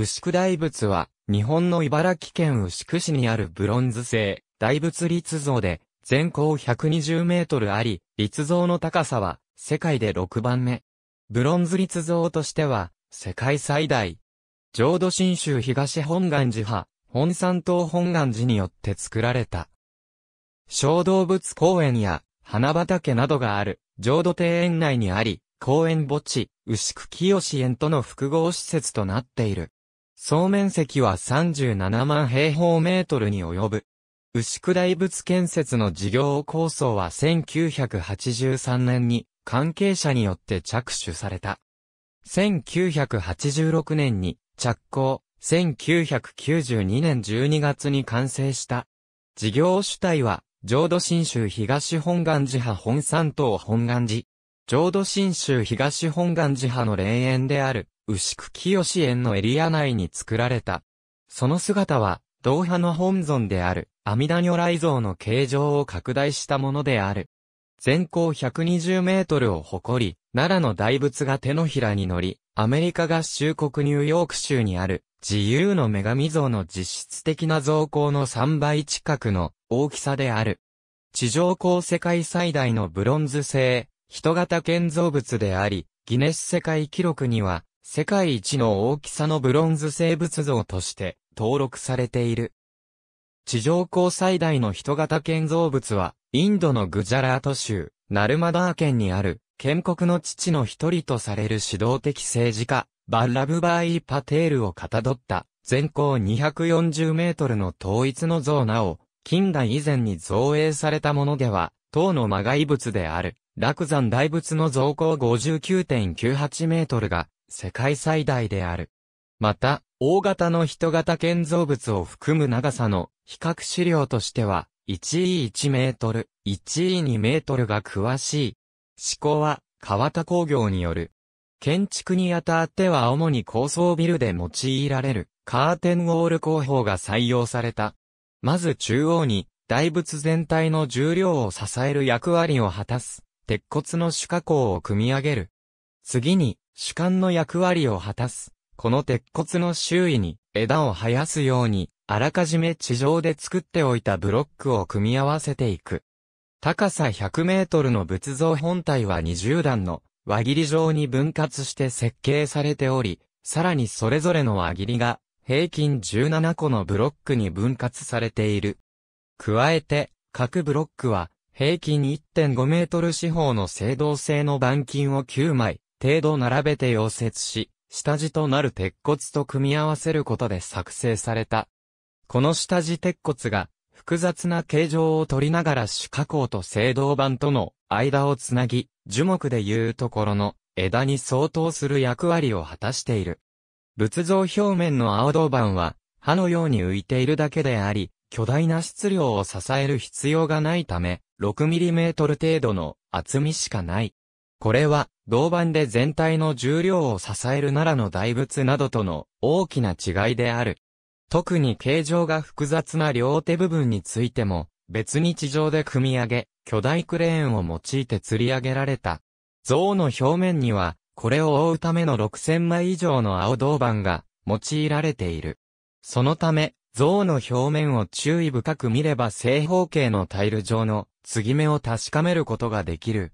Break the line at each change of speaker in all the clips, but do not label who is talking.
牛久大仏は、日本の茨城県牛久市にあるブロンズ製、大仏立像で、全高120メートルあり、立像の高さは、世界で6番目。ブロンズ立像としては、世界最大。浄土真宗東本願寺派、本山東本願寺によって作られた。小動物公園や、花畑などがある、浄土庭園内にあり、公園墓地、牛久清園との複合施設となっている。総面積は37万平方メートルに及ぶ。牛久大仏建設の事業構想は1983年に関係者によって着手された。1986年に着工、1992年12月に完成した。事業主体は、浄土新州東本願寺派本山東本願寺。浄土新州東本願寺派の霊園である、牛久清園のエリア内に作られた。その姿は、同派の本尊である、阿弥陀如来像の形状を拡大したものである。全高120メートルを誇り、奈良の大仏が手のひらに乗り、アメリカ合衆国ニューヨーク州にある、自由の女神像の実質的な造高の3倍近くの大きさである。地上高世界最大のブロンズ製、人型建造物であり、ギネス世界記録には、世界一の大きさのブロンズ生物像として登録されている。地上高最大の人型建造物は、インドのグジャラート州、ナルマダー県にある、建国の父の一人とされる指導的政治家、バッラブバーイ・パテールをかたどった、全高240メートルの統一の像なお、近代以前に造営されたものでは、塔の魔外物である、落山大仏の像高59.98メートルが、世界最大である。また、大型の人型建造物を含む長さの比較資料としては、1位1メートル、1位2メートルが詳しい。思考は、川田工業による。建築にあたっては主に高層ビルで用いられるカーテンウォール工法が採用された。まず中央に大仏全体の重量を支える役割を果たす鉄骨の主加工を組み上げる。次に主観の役割を果たす。この鉄骨の周囲に枝を生やすように、あらかじめ地上で作っておいたブロックを組み合わせていく。高さ100メートルの仏像本体は20段の輪切り状に分割して設計されており、さらにそれぞれの輪切りが平均17個のブロックに分割されている。加えて、各ブロックは平均1.5メートル四方の青銅製の板金を9枚程度並べて溶接し、下地となる鉄骨と組み合わせることで作成された。この下地鉄骨が複雑な形状を取りながら主加工と青銅板との間をつなぎ、樹木でいうところの枝に相当する役割を果たしている。仏像表面の青銅板は歯のように浮いているだけであり、巨大な質量を支える必要がないため、6mm 程度の厚みしかない。これは、銅板で全体の重量を支える奈良の大仏などとの大きな違いである。特に形状が複雑な両手部分についても、別に地上で組み上げ、巨大クレーンを用いて吊り上げられた。像の表面には、これを覆うための6000枚以上の青銅板が用いられている。そのため、像の表面を注意深く見れば正方形のタイル状の継ぎ目を確かめることができる。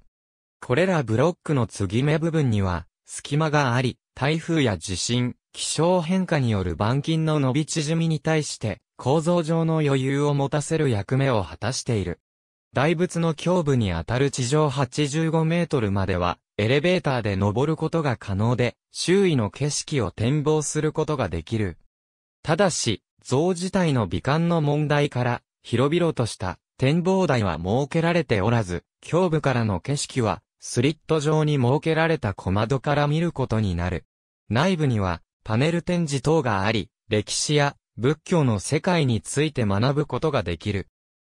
これらブロックの継ぎ目部分には、隙間があり、台風や地震、気象変化による板金の伸び縮みに対して、構造上の余裕を持たせる役目を果たしている。大仏の胸部にあたる地上85メートルまでは、エレベーターで登ることが可能で、周囲の景色を展望することができる。ただし、像自体の美観の問題から、広々とした展望台は設けられておらず、胸部からの景色はスリット状に設けられた小窓から見ることになる。内部には、パネル展示等があり、歴史や仏教の世界について学ぶことができる。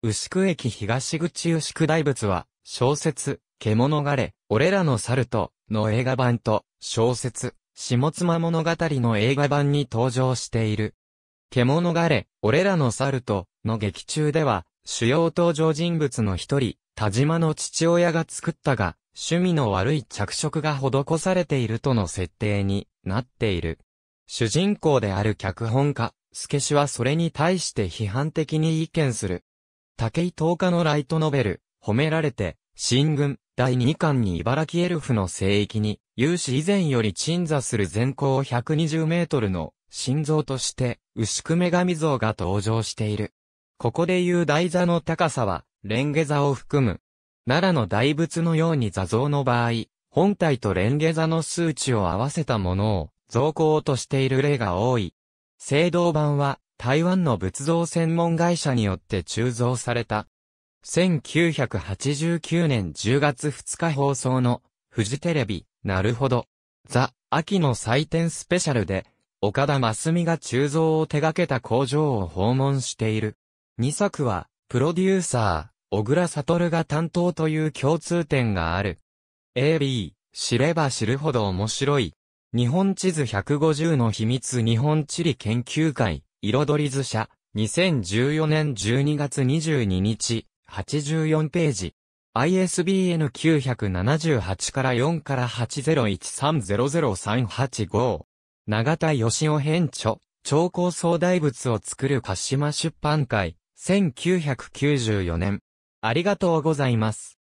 牛久駅東口牛久大仏は、小説、獣がれ、俺らの猿と、の映画版と、小説、下妻物語の映画版に登場している。獣がれ、俺らの猿と、の劇中では、主要登場人物の一人、田島の父親が作ったが、趣味の悪い着色が施されているとの設定になっている。主人公である脚本家、スケ氏はそれに対して批判的に意見する。武井東日のライトノベル、褒められて、新軍、第2巻に茨城エルフの聖域に、有志以前より鎮座する全高120メートルの心臓として、牛久女神像が登場している。ここでいう台座の高さは、レンゲ座を含む奈良の大仏のように座像の場合、本体とレンゲ座の数値を合わせたものを造工としている例が多い。聖堂版は台湾の仏像専門会社によって鋳造された。1989年10月2日放送のフジテレビ、なるほど。ザ・秋の祭典スペシャルで、岡田真澄が鋳造を手掛けた工場を訪問している。2作は、プロデューサー、小倉悟が担当という共通点がある。AB、知れば知るほど面白い。日本地図150の秘密日本地理研究会、彩り図社、2014年12月22日、84ページ。ISBN 978から4から801300385。長田義雄編著、超高層大仏を作る鹿島出版会、1994年。ありがとうございます。